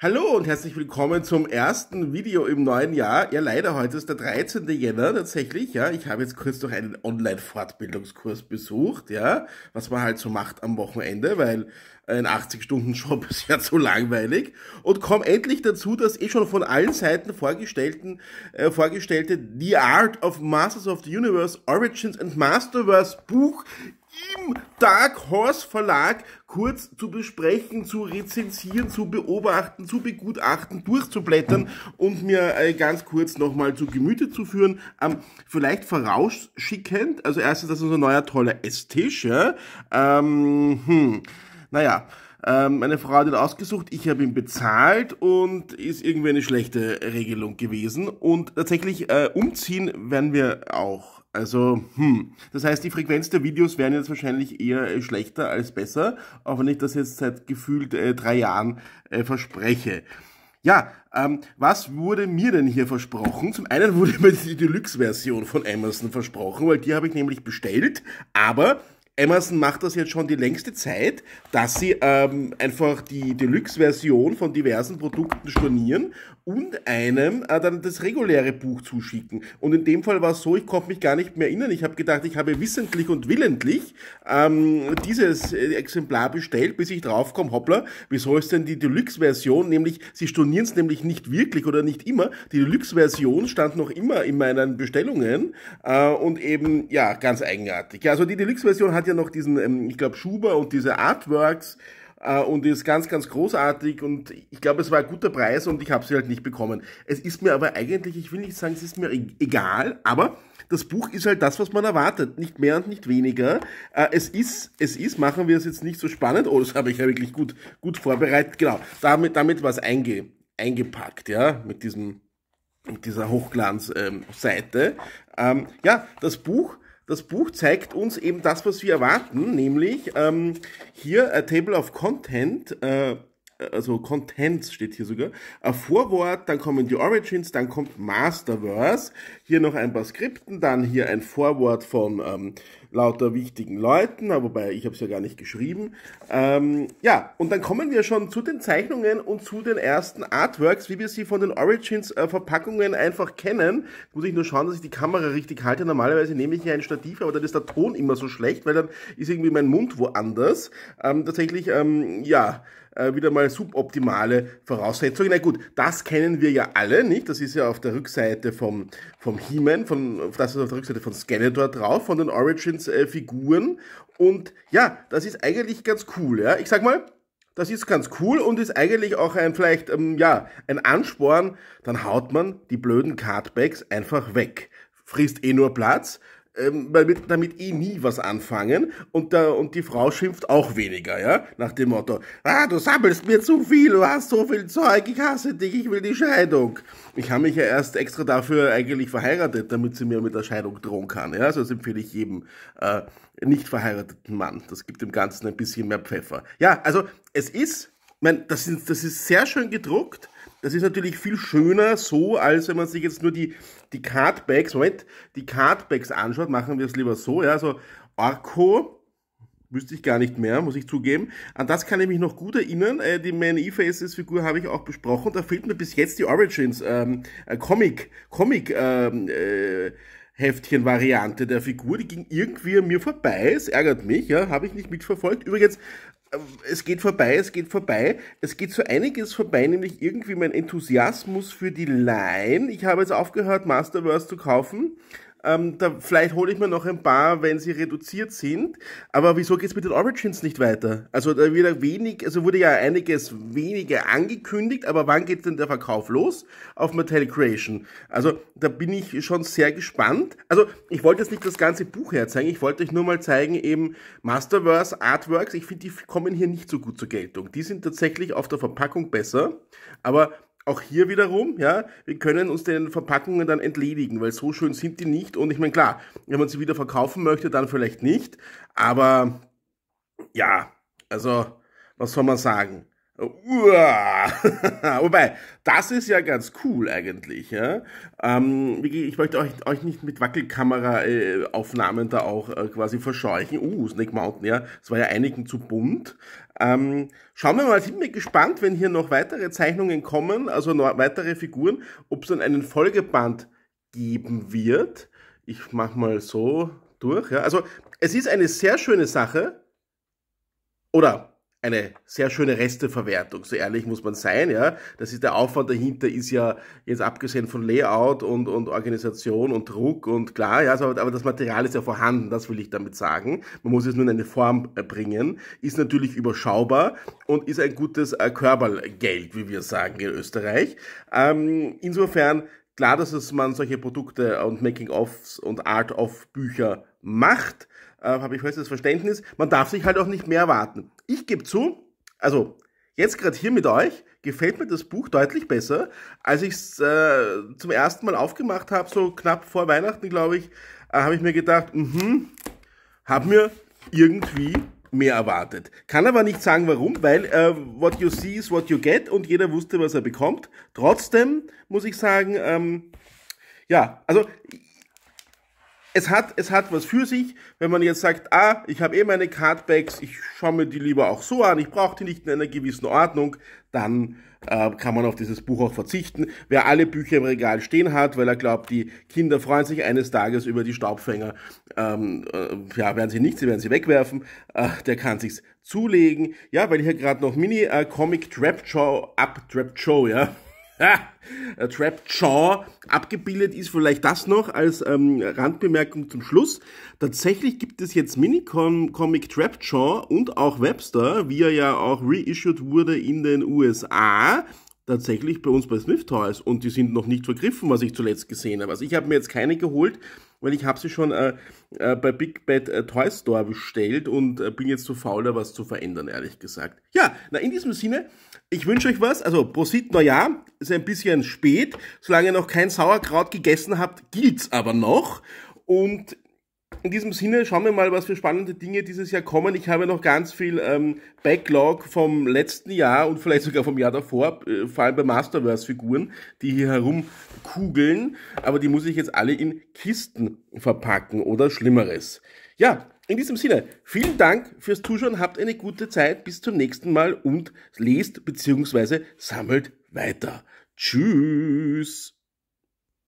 Hallo und herzlich willkommen zum ersten Video im neuen Jahr. Ja, leider heute ist der 13. Jänner tatsächlich. Ja, ich habe jetzt kurz noch einen Online-Fortbildungskurs besucht, ja, was man halt so macht am Wochenende, weil ein 80-Stunden-Job ist ja zu langweilig. Und komm endlich dazu, dass eh schon von allen Seiten vorgestellten, äh, vorgestellte The Art of Masters of the Universe Origins and Masterverse Buch im Dark Horse Verlag kurz zu besprechen, zu rezensieren, zu beobachten, zu begutachten, durchzublättern und mir äh, ganz kurz nochmal zu Gemüte zu führen. Ähm, vielleicht vorausschickend, also erstens, das ist unser neuer toller Esstisch. Ja? Ähm, hm, naja. Ähm, meine Frau hat ihn ausgesucht, ich habe ihn bezahlt und ist irgendwie eine schlechte Regelung gewesen. Und tatsächlich äh, umziehen werden wir auch also, hm. Das heißt, die Frequenz der Videos werden jetzt wahrscheinlich eher äh, schlechter als besser, auch wenn ich das jetzt seit gefühlt äh, drei Jahren äh, verspreche. Ja, ähm, was wurde mir denn hier versprochen? Zum einen wurde mir die Deluxe-Version von Amazon versprochen, weil die habe ich nämlich bestellt, aber Amazon macht das jetzt schon die längste Zeit, dass sie ähm, einfach die Deluxe-Version von diversen Produkten stornieren und einem äh, dann das reguläre Buch zuschicken. Und in dem Fall war es so, ich konnte mich gar nicht mehr erinnern. Ich habe gedacht, ich habe wissentlich und willentlich ähm, dieses äh, Exemplar bestellt, bis ich draufkomme, hoppla, wieso ist denn die Deluxe-Version, nämlich, sie stornieren es nämlich nicht wirklich oder nicht immer. Die Deluxe-Version stand noch immer in meinen Bestellungen äh, und eben, ja, ganz eigenartig. Ja, also die Deluxe-Version hat ja noch diesen, ähm, ich glaube, Schuber und diese Artworks äh, und ist ganz, ganz großartig und ich glaube, es war ein guter Preis und ich habe sie halt nicht bekommen. Es ist mir aber eigentlich, ich will nicht sagen, es ist mir e-, egal, aber das Buch ist halt das, was man erwartet, nicht mehr und nicht weniger. Äh, es ist, es ist, machen wir es jetzt nicht so spannend, oh, das habe ich ja wirklich gut, gut vorbereitet, genau, damit, damit es einge, eingepackt, ja, mit diesem, mit dieser Hochglanzseite. Ähm, ähm, ja, das Buch das Buch zeigt uns eben das, was wir erwarten, nämlich ähm, hier A Table of Content, äh, also Contents steht hier sogar, ein Vorwort, dann kommen die Origins, dann kommt Masterverse, hier noch ein paar Skripten, dann hier ein Vorwort von ähm, lauter wichtigen Leuten, wobei ich habe es ja gar nicht geschrieben. Ähm, ja, und dann kommen wir schon zu den Zeichnungen und zu den ersten Artworks, wie wir sie von den Origins-Verpackungen äh, einfach kennen. Jetzt muss ich nur schauen, dass ich die Kamera richtig halte. Normalerweise nehme ich hier ein Stativ, aber dann ist der Ton immer so schlecht, weil dann ist irgendwie mein Mund woanders. Ähm, tatsächlich, ähm, ja, äh, wieder mal suboptimale Voraussetzungen. Na gut, das kennen wir ja alle, nicht? Das ist ja auf der Rückseite vom, vom He-Man, das ist auf der Rückseite von Skeletor drauf, von den Origins-Figuren. Äh, und ja, das ist eigentlich ganz cool, ja. Ich sag mal, das ist ganz cool und ist eigentlich auch ein vielleicht ähm, ja ein Ansporn. Dann haut man die blöden Cardbacks einfach weg, frisst eh nur Platz ähm, damit, damit eh nie was anfangen und, da, und die Frau schimpft auch weniger, ja, nach dem Motto, ah, du sammelst mir zu viel, du hast so viel Zeug, ich hasse dich, ich will die Scheidung. Ich habe mich ja erst extra dafür eigentlich verheiratet, damit sie mir mit der Scheidung drohen kann, ja, also das empfehle ich jedem äh, nicht verheirateten Mann, das gibt dem Ganzen ein bisschen mehr Pfeffer. Ja, also es ist, ich das, sind, das ist sehr schön gedruckt, das ist natürlich viel schöner so, als wenn man sich jetzt nur die, die Cardbacks, Moment, die Cardbacks anschaut, machen wir es lieber so, ja, so Orko, Wüsste ich gar nicht mehr, muss ich zugeben. An das kann ich mich noch gut erinnern. Äh, die Man E-Faces Figur habe ich auch besprochen. Da fehlt mir bis jetzt die Origins ähm, äh, Comic, Comic ähm, äh, Heftchen-Variante der Figur. Die ging irgendwie an mir vorbei. Es ärgert mich, ja, habe ich nicht mitverfolgt. Übrigens, es geht vorbei, es geht vorbei, es geht so einiges vorbei, nämlich irgendwie mein Enthusiasmus für die Line. Ich habe jetzt aufgehört, Masterverse zu kaufen, ähm, da, vielleicht hole ich mir noch ein paar, wenn sie reduziert sind. Aber wieso geht es mit den Origins nicht weiter? Also da wieder wenig, also wurde ja einiges weniger angekündigt, aber wann geht denn der Verkauf los auf Mattel Creation? Also da bin ich schon sehr gespannt. Also ich wollte jetzt nicht das ganze Buch herzeigen, ich wollte euch nur mal zeigen, eben Masterverse, Artworks, ich finde, die kommen hier nicht so gut zur Geltung. Die sind tatsächlich auf der Verpackung besser, aber auch hier wiederum, ja, wir können uns den Verpackungen dann entledigen, weil so schön sind die nicht. Und ich meine, klar, wenn man sie wieder verkaufen möchte, dann vielleicht nicht. Aber ja, also, was soll man sagen? Uah. Wobei, das ist ja ganz cool eigentlich. Ja? Ähm, ich möchte euch, euch nicht mit Wackelkamera-Aufnahmen äh, da auch äh, quasi verscheuchen. Uh, Snake Mountain, ja, es war ja einigen zu bunt. Ähm, schauen wir mal, ich bin mir gespannt, wenn hier noch weitere Zeichnungen kommen, also noch weitere Figuren, ob es dann einen Folgeband geben wird. Ich mach mal so durch. Ja? Also es ist eine sehr schöne Sache. Oder eine sehr schöne Resteverwertung, so ehrlich muss man sein, ja. Das ist der Aufwand dahinter, ist ja jetzt abgesehen von Layout und, und Organisation und Druck und klar, ja, aber, das Material ist ja vorhanden, das will ich damit sagen. Man muss es nur in eine Form äh, bringen, ist natürlich überschaubar und ist ein gutes äh, Körpergeld, wie wir sagen in Österreich. Ähm, insofern klar, dass es man solche Produkte und Making-ofs und Art of Bücher macht, äh, habe ich vollstes Verständnis. Man darf sich halt auch nicht mehr erwarten. Ich gebe zu, also jetzt gerade hier mit euch, gefällt mir das Buch deutlich besser, als ich es äh, zum ersten Mal aufgemacht habe, so knapp vor Weihnachten, glaube ich, äh, habe ich mir gedacht, mhm, habe mir irgendwie mehr erwartet. Kann aber nicht sagen, warum, weil äh, what you see is what you get und jeder wusste, was er bekommt. Trotzdem muss ich sagen, ähm, ja, also es hat, es hat was für sich, wenn man jetzt sagt, ah, ich habe eh meine Cardbacks, ich schaue mir die lieber auch so an, ich brauche die nicht in einer gewissen Ordnung, dann äh, kann man auf dieses Buch auch verzichten. Wer alle Bücher im Regal stehen hat, weil er glaubt, die Kinder freuen sich eines Tages über die Staubfänger, ähm, äh, ja, werden sie nicht, sie werden sie wegwerfen, äh, der kann sich's zulegen. Ja, weil hier gerade noch Mini-Comic äh, Trap Show, Up Trap Show, ja, Trap Jaw abgebildet ist. Vielleicht das noch als ähm, Randbemerkung zum Schluss. Tatsächlich gibt es jetzt Minicom-Comic Trap Jaw und auch Webster, wie er ja auch reissued wurde in den USA tatsächlich bei uns bei Smith Toys und die sind noch nicht vergriffen, was ich zuletzt gesehen habe. Also ich habe mir jetzt keine geholt, weil ich habe sie schon äh, äh, bei Big Bad äh, Toy Store bestellt und äh, bin jetzt zu faul, da was zu verändern, ehrlich gesagt. Ja, na in diesem Sinne, ich wünsche euch was. Also Prosit Neujahr ist ein bisschen spät. Solange ihr noch kein Sauerkraut gegessen habt, gilt's aber noch. Und in diesem Sinne schauen wir mal, was für spannende Dinge dieses Jahr kommen. Ich habe noch ganz viel ähm, Backlog vom letzten Jahr und vielleicht sogar vom Jahr davor, äh, vor allem bei Masterverse-Figuren, die hier herumkugeln. Aber die muss ich jetzt alle in Kisten verpacken oder Schlimmeres. Ja, in diesem Sinne, vielen Dank fürs Zuschauen, habt eine gute Zeit, bis zum nächsten Mal und lest bzw. sammelt weiter. Tschüss!